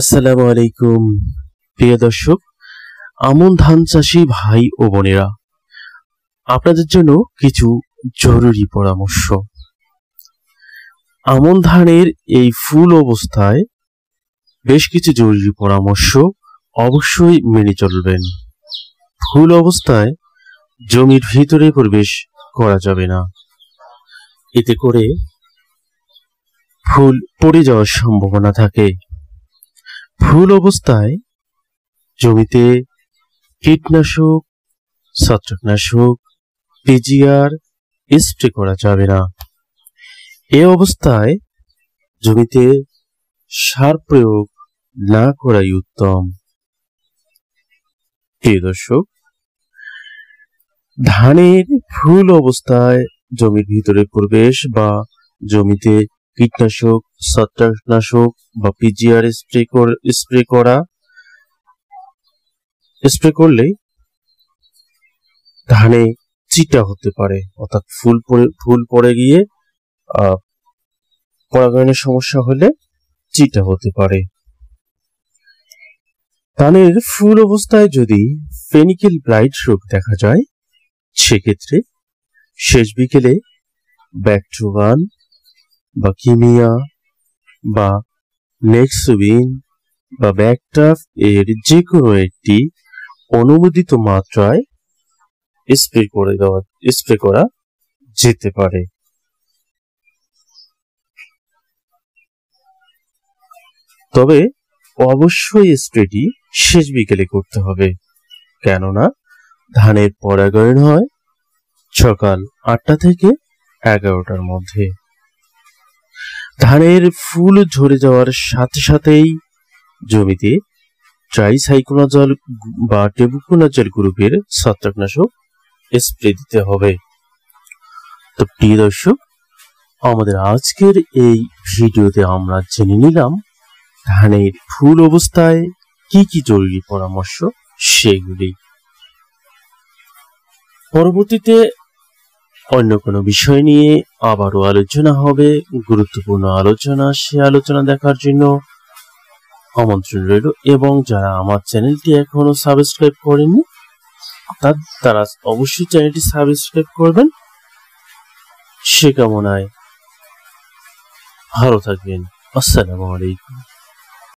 আসসালামু আলাইকুম প্রিয় দর্শক আমন ধান চাষি ভাই ও বোনেরা আপনাদের জন্য কিছু জরুরি পরামর্শ আমন ধানের এই ফুল অবস্থায় বেশ কিছু জরুরি পরামর্শ অবশ্যই মেনে চলবেন ফুল অবস্থায় জমির ভিতরে প্রবেশ করা যাবে না এতে করে ফুল পড়ে যাওয়ার সম্ভাবনা থাকে ফুল অবস্থায় জমিতে কীটনাশক ছত্রাকনাশক পিজিআর স্প্রে করা যাবে না এ অবস্থায় জমিতে সার প্রয়োগ না করাই উত্তম প্রিয় দর্শক ধানের ফুল অবস্থায় জমির ভিতরে প্রবেশ বা জমিতে কীটনাশক ছত্রাকনাশক বা পিজিআর স্প্রে স্প্রে করা স্প্রে করলে ধানে চিটা হতে পারে অর্থাৎ ফুল ফুল পড়ে গিয়ে পরাগায়নের সমস্যা হলে চিটা হতে পারে ধানের ফুল অবস্থায় যদি ফেনিকেল ব্লাইট রোগ দেখা যায় সেক্ষেত্রে শেষ বিকেলে ব্যাকট্রোবান বা কিমিয়া বা বা ব্যাকটাফ এর যে কোনো একটি অনুমোদিত মাত্রায় স্প্রে করে দেওয়া স্প্রে করা যেতে পারে তবে অবশ্যই স্প্রেটি শেষ বিকেলে করতে হবে কেননা ধানের পরাগায়ন হয় সকাল আটটা থেকে এগারোটার মধ্যে ধানের ফুল ঝরে যাওয়ার সাথে সাথেই জমিতে ট্রাইসাইকোনাজল বা টেবুকোনাজল গ্রুপের ছত্রাকনাশক স্প্রে দিতে হবে তো প্রিয় দর্শক আমাদের আজকের এই ভিডিওতে আমরা জেনে নিলাম ধানের ফুল অবস্থায় কি কি জরুরি পরামর্শ সেগুলি পরবর্তীতে অন্য কোনো বিষয় নিয়ে আবারও আলোচনা হবে গুরুত্বপূর্ণ আলোচনা সে আলোচনা দেখার জন্য আমন্ত্রণ রইল এবং যারা আমার চ্যানেলটি এখনো সাবস্ক্রাইব করেননি তারা অবশ্যই চ্যানেলটি সাবস্ক্রাইব করবেন সে কামনায় ভালো থাকবেন আসসালামু আলাইকুম